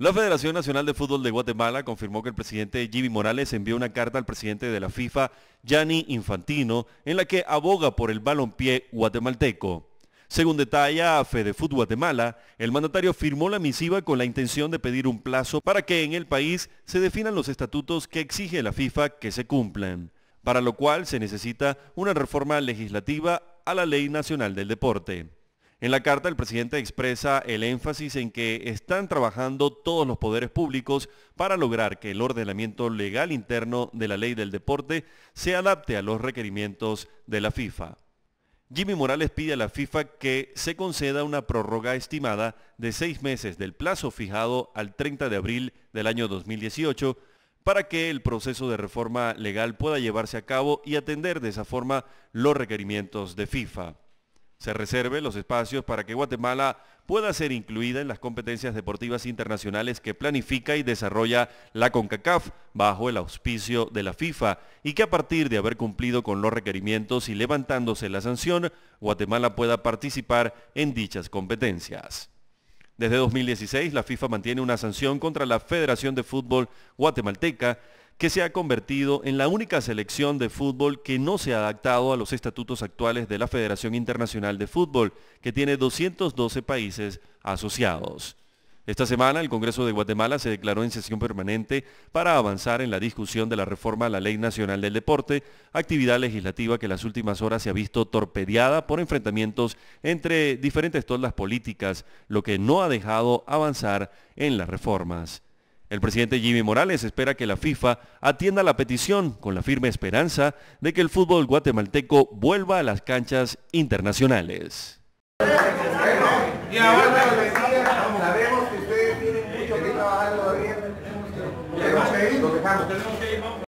La Federación Nacional de Fútbol de Guatemala confirmó que el presidente Jimmy Morales envió una carta al presidente de la FIFA, Gianni Infantino, en la que aboga por el balompié guatemalteco. Según detalla Fútbol Guatemala, el mandatario firmó la misiva con la intención de pedir un plazo para que en el país se definan los estatutos que exige la FIFA que se cumplan, para lo cual se necesita una reforma legislativa a la Ley Nacional del Deporte. En la carta el presidente expresa el énfasis en que están trabajando todos los poderes públicos para lograr que el ordenamiento legal interno de la ley del deporte se adapte a los requerimientos de la FIFA. Jimmy Morales pide a la FIFA que se conceda una prórroga estimada de seis meses del plazo fijado al 30 de abril del año 2018 para que el proceso de reforma legal pueda llevarse a cabo y atender de esa forma los requerimientos de FIFA se reserve los espacios para que Guatemala pueda ser incluida en las competencias deportivas internacionales que planifica y desarrolla la CONCACAF bajo el auspicio de la FIFA y que a partir de haber cumplido con los requerimientos y levantándose la sanción, Guatemala pueda participar en dichas competencias. Desde 2016, la FIFA mantiene una sanción contra la Federación de Fútbol Guatemalteca que se ha convertido en la única selección de fútbol que no se ha adaptado a los estatutos actuales de la Federación Internacional de Fútbol, que tiene 212 países asociados. Esta semana el Congreso de Guatemala se declaró en sesión permanente para avanzar en la discusión de la reforma a la Ley Nacional del Deporte, actividad legislativa que en las últimas horas se ha visto torpedeada por enfrentamientos entre diferentes las políticas, lo que no ha dejado avanzar en las reformas. El presidente Jimmy Morales espera que la FIFA atienda la petición con la firme esperanza de que el fútbol guatemalteco vuelva a las canchas internacionales.